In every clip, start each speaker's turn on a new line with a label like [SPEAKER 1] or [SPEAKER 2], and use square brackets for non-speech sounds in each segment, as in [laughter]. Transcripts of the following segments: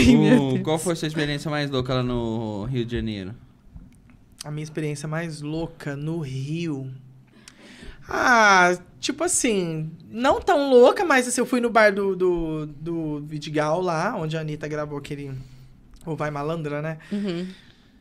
[SPEAKER 1] Ai, qual foi a sua experiência mais louca lá no Rio de Janeiro? A minha experiência mais louca no Rio. Ah, tipo assim, não tão louca, mas assim, eu fui no bar do, do, do Vidigal lá, onde a Anitta gravou aquele. O Vai Malandra, né? Uhum.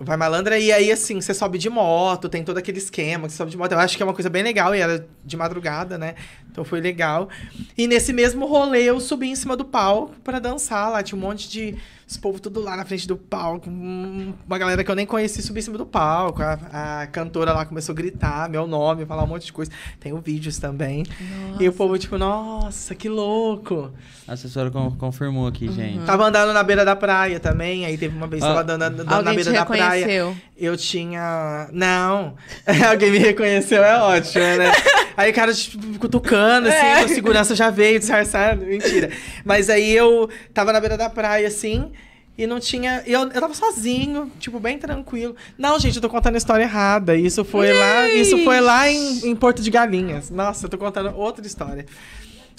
[SPEAKER 1] Vai malandra, e aí assim, você sobe de moto, tem todo aquele esquema que você sobe de moto. Eu acho que é uma coisa bem legal, e era de madrugada, né? Então foi legal. E nesse mesmo rolê eu subi em cima do palco para dançar lá. Tinha um monte de. Os povo tudo lá na frente do palco. Uma galera que eu nem conheci subi em cima do palco. A, a cantora lá começou a gritar meu nome, falar um monte de coisa. Tem vídeos também. Nossa. E o povo, tipo, nossa, que louco. A assessora con confirmou aqui, uhum. gente. Tava andando na beira da praia também. Aí teve uma vez que ah. tava andando, andando na beira da praia. Eu tinha. Não. [laughs] Alguém me reconheceu, é ótimo, né? aí o cara, tipo, cutucando andando, assim, é. o segurança já veio disfarçado, mentira. Mas aí eu tava na beira da praia, assim, e não tinha. Eu, eu tava sozinho, tipo, bem tranquilo. Não, gente, eu tô contando a história errada. Isso foi Ixi. lá. Isso foi lá em, em, Porto de Galinhas. Nossa, eu tô contando outra história.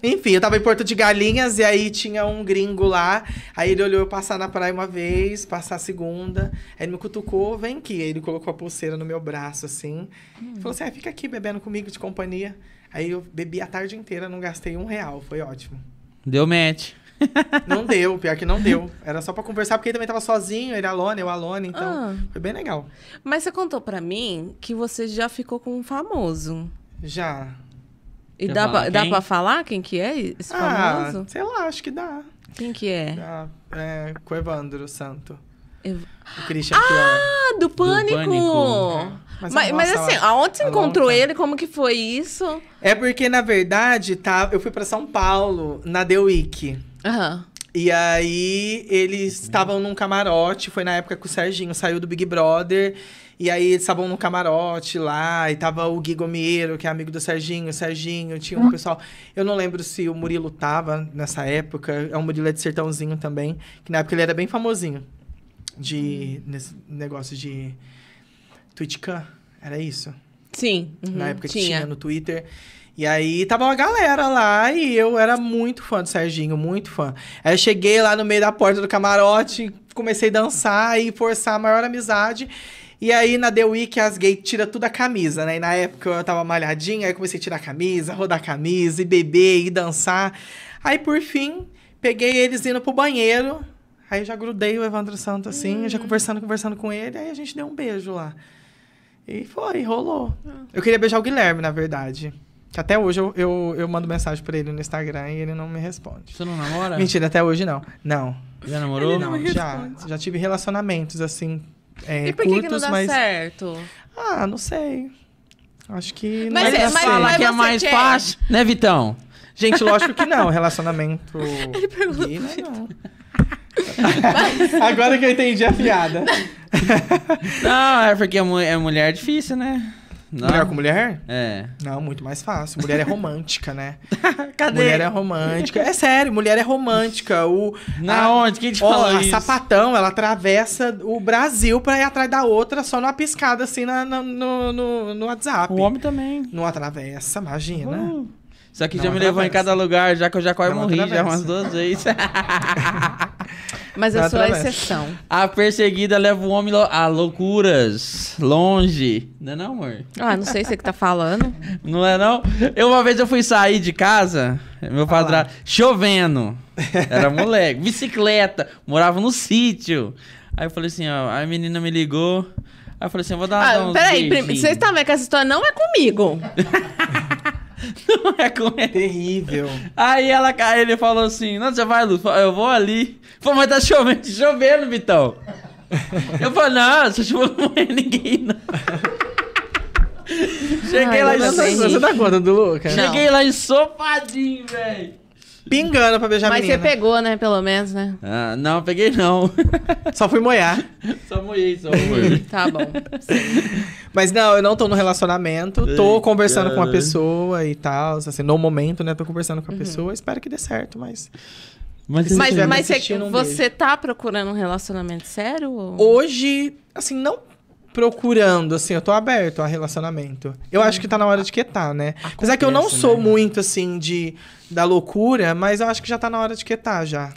[SPEAKER 1] Enfim, eu tava em Porto de Galinhas e aí tinha um gringo lá. Aí ele olhou eu passar na praia uma vez, passar a segunda. Aí ele me cutucou, vem aqui. Aí ele colocou a pulseira no meu braço, assim. Hum. Falou assim: ah, fica aqui bebendo comigo de companhia. Aí eu bebi a tarde inteira, não gastei um real. Foi ótimo. Deu match. [laughs] Não deu, pior que não deu. [laughs] Era só para conversar, porque ele também tava sozinho, ele alone, eu alone, então ah. foi bem legal. Mas você contou para mim que você já ficou com um famoso. Já.
[SPEAKER 2] E dá pra, dá pra
[SPEAKER 1] falar quem que é esse ah, famoso? Sei lá, acho que dá. Quem que é? é com Evandro Santo. Eu... O Christian ah, aqui, ó, ah, do Pânico! Do pânico. É. Mas, mas, mas assim, aonde você encontrou ele? Como que foi isso? É porque, na verdade, tá, eu fui para São Paulo na The Week. Aham. Uhum. E aí eles estavam num camarote, foi na época que o Serginho saiu do Big Brother. E aí eles estavam num camarote lá, e tava o Gui Gomiero, que é amigo do Serginho, o Serginho, tinha um hum. pessoal. Eu não lembro se o Murilo tava nessa época, é o Murilo é de sertãozinho também, que na época ele era bem famosinho de. Uhum. nesse negócio de. Twitchcan, era isso? Sim. Uhum, Na época tinha. tinha no Twitter. E aí tava uma galera lá e eu era muito fã do Serginho, muito fã. Aí eu cheguei lá no meio da porta do camarote, comecei a dançar e forçar a maior amizade. E aí, na The Week, as gays tiram tudo a camisa, né? E na época eu tava malhadinha, aí comecei a tirar a camisa, rodar a camisa, e beber, e dançar. Aí, por fim, peguei eles indo pro banheiro, Aí já grudei o Evandro Santo assim, uhum. já conversando, conversando com ele, aí a gente deu um beijo lá. E foi, rolou. Uhum. Eu queria beijar o Guilherme, na verdade. Que até hoje eu, eu, eu mando mensagem pra ele no Instagram e ele não me responde. Você não namora? Mentira, até hoje não. Não. Já namorou? Ele não, não já. Já tive relacionamentos, assim, é, e por curtos, que não dá mas... certo? Ah, não sei. Acho que... Mas, mas, é, mas, mas que é mais quer. É. fácil, né, Vitão? Gente, lógico que não. Relacionamento... [laughs] Ele perguntou gay, é não. [laughs] Agora que eu entendi a piada. [laughs] Não, é porque é mulher é difícil, né? Não. Mulher com mulher? É. Não, muito mais fácil. Mulher é romântica, né? [laughs] Cadê? Mulher é romântica. É sério, mulher é romântica. O, Na a, onde? Quem te ó, falou a sapatão, ela atravessa o Brasil pra ir atrás da outra só numa piscada assim na, na no, no, no, WhatsApp. O homem também. Não atravessa, imagina. Uh. Só que não já me atravessa. levou em cada lugar, já que eu já quase não morri atravessa. já umas duas vezes. Mas eu é sou a exceção. A perseguida leva o homem a loucuras, longe. Não é não, amor? Ah, não sei se é que tá falando. [laughs] não é não? Eu uma vez eu fui sair de casa, meu padrasto, chovendo. Era moleque, [laughs] bicicleta, morava no sítio. Aí eu falei assim, ó, a menina me ligou. Aí eu falei assim, eu vou dar ah, Peraí, vocês estão vendo que essa história não é comigo. [laughs] [laughs] Não é com ele. Terrível. Aí ela, caiu, ele falou assim: Não, você vai, Lu, eu vou ali. Falei, mas tá chovendo, tá chovendo, Vitão. [laughs] eu falei: Não, se chuva não morrer ninguém, não. Cheguei Ai, lá ensopadinho. Você tá conta tá do Luca? Cheguei lá ensopadinho, velho. Pingando pra beijar Mas a menina. Mas você pegou, né? Pelo menos, né? Ah, não, peguei não. Só fui moiar. [laughs] Só moiei, só moiei. tá bom. Sim. Mas não, eu não tô no relacionamento. Tô Eita. conversando com a pessoa e tal. Assim, no momento, né? Tô conversando com a uhum. pessoa. Espero que dê certo, mas. Mas, mas, assim, é, mas você, é um você tá procurando um relacionamento sério? Ou... Hoje, assim, não procurando, assim, eu tô aberto a relacionamento. Eu hum. acho que tá na hora de quietar, né? Acontece, Apesar que eu não né? sou né? muito, assim, de da loucura, mas eu acho que já tá na hora de quietar já.